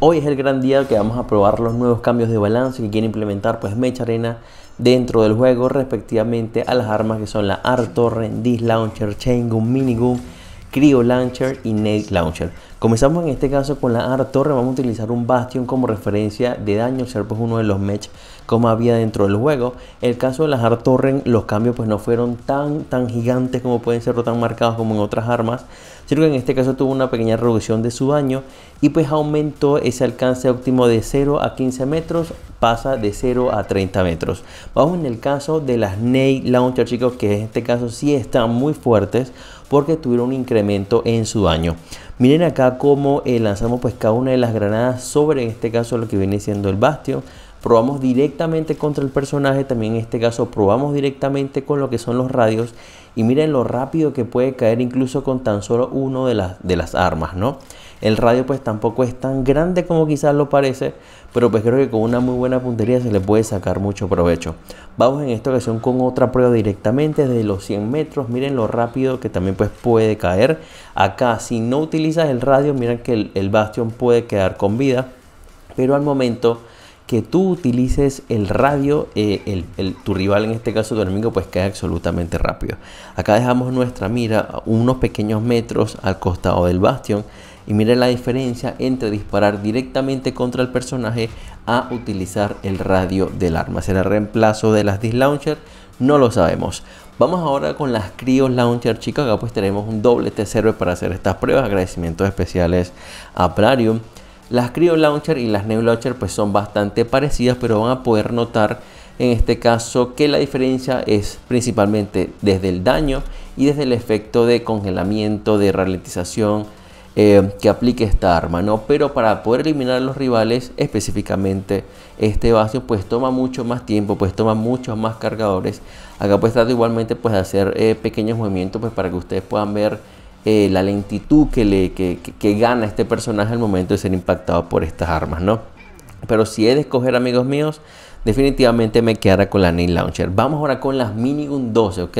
Hoy es el gran día que vamos a probar los nuevos cambios de balance que quiere implementar pues Mecha Arena dentro del juego respectivamente a las armas que son la Art Torrent, Launcher, Chain Gun, Gun, Cryo Launcher y Nade Launcher. Comenzamos en este caso con la AR Torre, vamos a utilizar un Bastion como referencia de daño, ser pues uno de los mech como había dentro del juego. el caso de las Art Torre, los cambios pues no fueron tan, tan gigantes como pueden ser o tan marcados como en otras armas, sino que en este caso tuvo una pequeña reducción de su daño y pues aumentó ese alcance óptimo de 0 a 15 metros, pasa de 0 a 30 metros. Vamos en el caso de las Ney Launcher, chicos, que en este caso sí están muy fuertes porque tuvieron un incremento en su daño. Miren acá cómo eh, lanzamos pues cada una de las granadas sobre, en este caso, lo que viene siendo el bastión. Probamos directamente contra el personaje, también en este caso probamos directamente con lo que son los radios y miren lo rápido que puede caer incluso con tan solo uno de las, de las armas, ¿no? El radio pues tampoco es tan grande como quizás lo parece, pero pues creo que con una muy buena puntería se le puede sacar mucho provecho. Vamos en esta ocasión con otra prueba directamente desde los 100 metros. Miren lo rápido que también pues puede caer. Acá si no utilizas el radio, miren que el, el bastión puede quedar con vida, pero al momento que tú utilices el radio, eh, el, tu rival en este caso tu enemigo, pues cae absolutamente rápido. Acá dejamos nuestra mira unos pequeños metros al costado del bastión y mire la diferencia entre disparar directamente contra el personaje a utilizar el radio del arma. ¿Será reemplazo de las dislauncher? No lo sabemos. Vamos ahora con las crios Launcher, chicas Acá pues tenemos un doble T-Server para hacer estas pruebas. Agradecimientos especiales a Plarium. Las Cryo Launcher y las Neo Launcher pues son bastante parecidas, pero van a poder notar en este caso que la diferencia es principalmente desde el daño y desde el efecto de congelamiento, de ralentización eh, que aplique esta arma, ¿no? Pero para poder eliminar a los rivales, específicamente este vacío, pues toma mucho más tiempo, pues toma muchos más cargadores. Acá pues trato igualmente pues de hacer eh, pequeños movimientos pues para que ustedes puedan ver eh, la lentitud que, le, que, gana este personaje al momento de ser impactado por estas armas, ¿no? Pero si he de escoger, amigos míos, definitivamente me quedará con la Nail Launcher. Vamos ahora con las Minigun 12, ¿ok?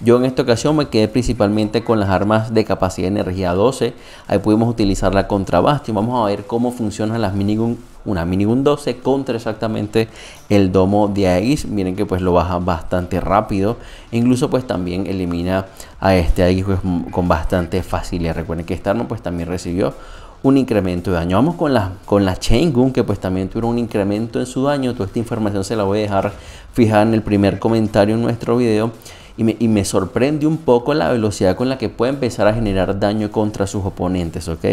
Yo en esta ocasión me quedé principalmente con las armas de capacidad de energía 12. Ahí pudimos utilizar la Bastion. vamos a ver cómo funcionan las minigun una Minigun 12 contra exactamente el domo de Aegis, Miren que pues lo baja bastante rápido. E incluso pues también elimina a este Aegis pues, con bastante facilidad. Recuerden que esta arma pues también recibió un incremento de daño. Vamos con la, con la Chain Gun, que pues también tuvo un incremento en su daño. Toda esta información se la voy a dejar fijada en el primer comentario en nuestro video y me, sorprende un poco la velocidad con la que puede empezar a generar daño contra sus oponentes, ¿ok?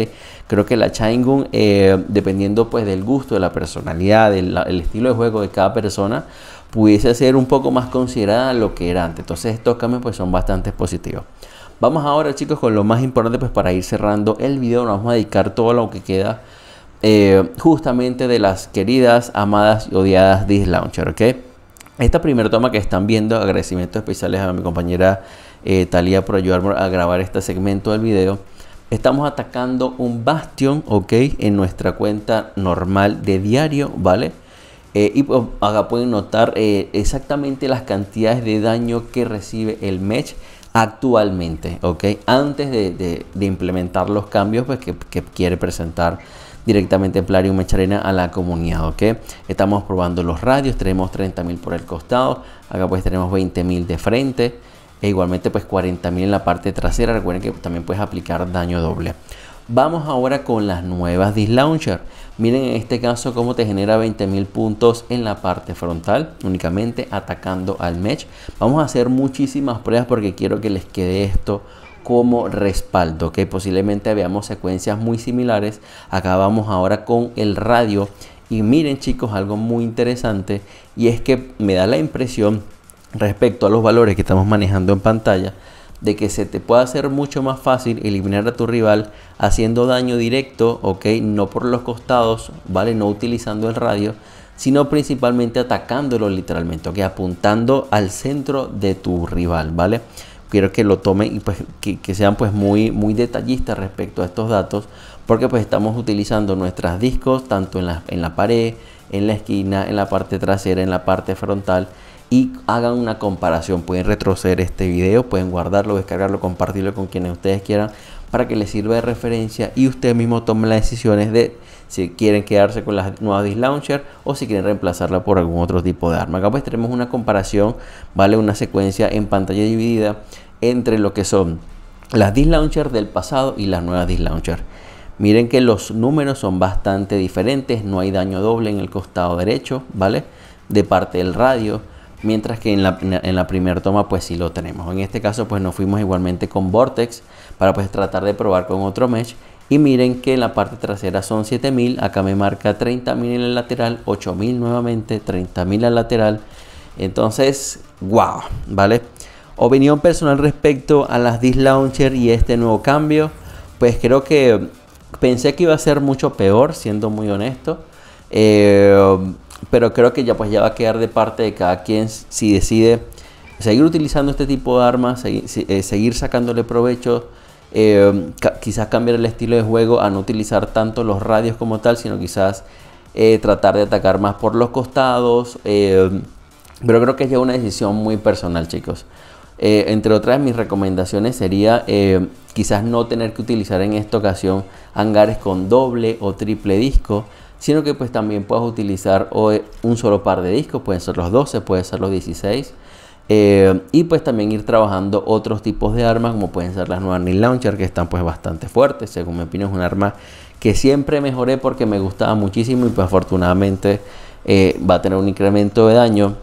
Creo que la Chaingun, eh, dependiendo pues del gusto, de la personalidad, del estilo de juego de cada persona, pudiese ser un poco más considerada lo que era antes. Entonces estos cambios pues son bastante positivos. Vamos ahora chicos con lo más importante pues para ir cerrando el video, nos vamos a dedicar todo lo que queda eh, justamente de las queridas, amadas y odiadas Launcher ¿ok? Esta primera toma que están viendo, agradecimientos especiales a mi compañera eh, Talía por ayudarme a grabar este segmento del video. Estamos atacando un bastión, ok, en nuestra cuenta normal de diario, ¿vale? Eh, y pues, acá pueden notar eh, exactamente las cantidades de daño que recibe el match actualmente, ok, antes de, implementar los cambios pues, que quiere presentar directamente Plarium Mecharena a la comunidad, ¿ok? Estamos probando los radios, tenemos 30.000 por el costado, acá pues tenemos 20.000 de frente e igualmente pues 40.000 en la parte trasera, recuerden que también puedes aplicar daño doble. Vamos ahora con las nuevas dislauncher. Miren en este caso cómo te genera 20.000 puntos en la parte frontal, únicamente atacando al Mech. Vamos a hacer muchísimas pruebas porque quiero que les quede esto como respaldo, que posiblemente veamos secuencias muy similares. Acabamos ahora con el radio y miren chicos algo muy interesante y es que me da la impresión respecto a los valores que estamos manejando en pantalla de que se te puede hacer mucho más fácil eliminar a tu rival haciendo daño directo, ok, no por los costados, vale, no utilizando el radio, sino principalmente atacándolo literalmente, que apuntando al centro de tu rival, vale quiero que lo tomen y pues que, sean pues muy, muy detallistas respecto a estos datos, porque pues estamos utilizando nuestros discos tanto en la, en la pared, en la esquina, en la parte trasera, en la parte frontal y hagan una comparación. Pueden retroceder este video, pueden guardarlo, descargarlo, compartirlo con quienes ustedes quieran para que les sirva de referencia y ustedes mismos tomen las decisiones de si quieren quedarse con las nuevas dislaunchers o si quieren reemplazarla por algún otro tipo de arma. Acá pues tenemos una comparación, vale una secuencia en pantalla dividida entre lo que son las dis del pasado y las nuevas dislaunchers. Miren que los números son bastante diferentes, no hay daño doble en el costado derecho, ¿vale? De parte del radio mientras que en la, en la primera toma pues sí lo tenemos. En este caso pues nos fuimos igualmente con Vortex para pues tratar de probar con otro mesh y miren que en la parte trasera son 7000, acá me marca 30000 en el lateral, 8000 nuevamente, 30000 al lateral. Entonces, wow, ¿vale? Opinión personal respecto a las dis Launcher y este nuevo cambio, pues creo que pensé que iba a ser mucho peor, siendo muy honesto. Eh, pero creo que ya pues ya va a quedar de parte de cada quien si decide seguir utilizando este tipo de armas, eh, seguir, sacándole provecho, eh, quizás cambiar el estilo de juego a no utilizar tanto los radios como tal, sino quizás eh, tratar de atacar más por los costados. pero creo que es ya una decisión muy personal, chicos. entre otras mis recomendaciones sería quizás no tener que utilizar en esta ocasión hangares con doble o triple disco, sino que pues también puedas utilizar un solo par de discos, pueden ser los 12, pueden ser los 16. Eh, y pues también ir trabajando otros tipos de armas como pueden ser las nuevas Nil Launcher que están pues bastante fuertes, según mi opinión es un arma que siempre mejoré porque me gustaba muchísimo y pues afortunadamente eh, va a tener un incremento de daño.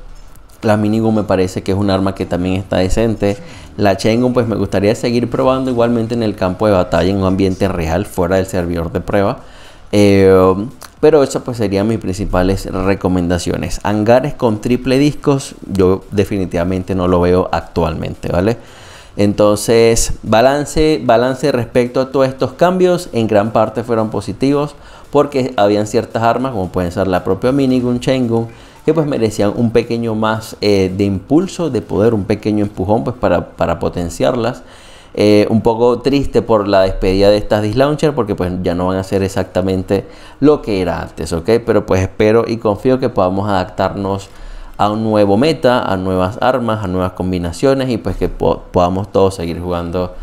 La Minigun me parece que es un arma que también está decente. La Chengun pues me gustaría seguir probando igualmente en el campo de batalla en un ambiente real fuera del servidor de prueba. Eh, pero esas pues serían mis principales recomendaciones. Hangares con triple discos, yo definitivamente no lo veo actualmente, ¿vale? Entonces, balance, balance respecto a todos estos cambios, en gran parte fueron positivos porque habían ciertas armas, como pueden ser la propia minigun, Gun. que pues merecían un pequeño más eh, de impulso, de poder, un pequeño empujón pues para, para potenciarlas. Eh, un poco triste por la despedida de estas Dislauncher porque pues ya no van a ser exactamente lo que era antes, ¿ok? Pero pues espero y confío que podamos adaptarnos a un nuevo meta, a nuevas armas, a nuevas combinaciones y pues que podamos todos seguir jugando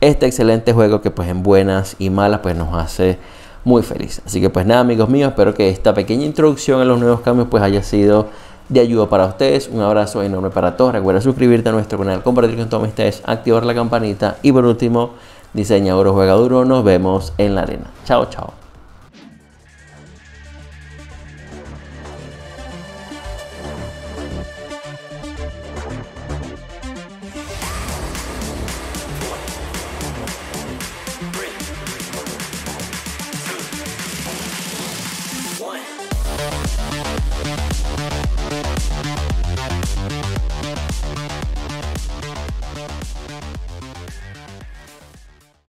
este excelente juego que pues en buenas y malas pues nos hace muy feliz. Así que pues nada amigos míos, espero que esta pequeña introducción a los nuevos cambios pues haya sido de ayuda para ustedes. Un abrazo enorme para todos. Recuerda suscribirte a nuestro canal, compartir con todos ustedes, activar la campanita y por último, diseñador o juega duro. Nos vemos en la arena. Chao, chao.